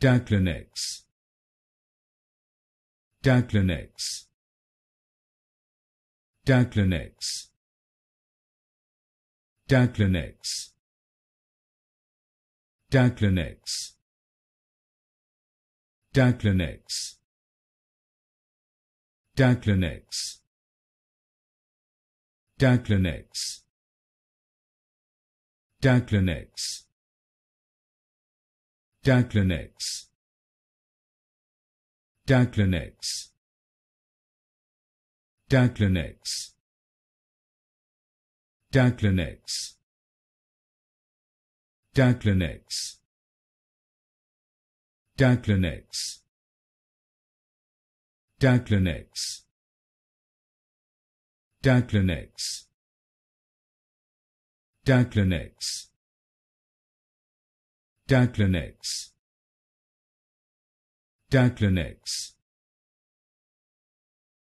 Daclinex Daclinex Daclinex Daclinex Daclinex Daclinex Daclinex Daclinex Daclinex Daclinex Daclinex Daclinex Daclinex Daclinex Daclinex Daclinex Daclinex Daclinex Daclinex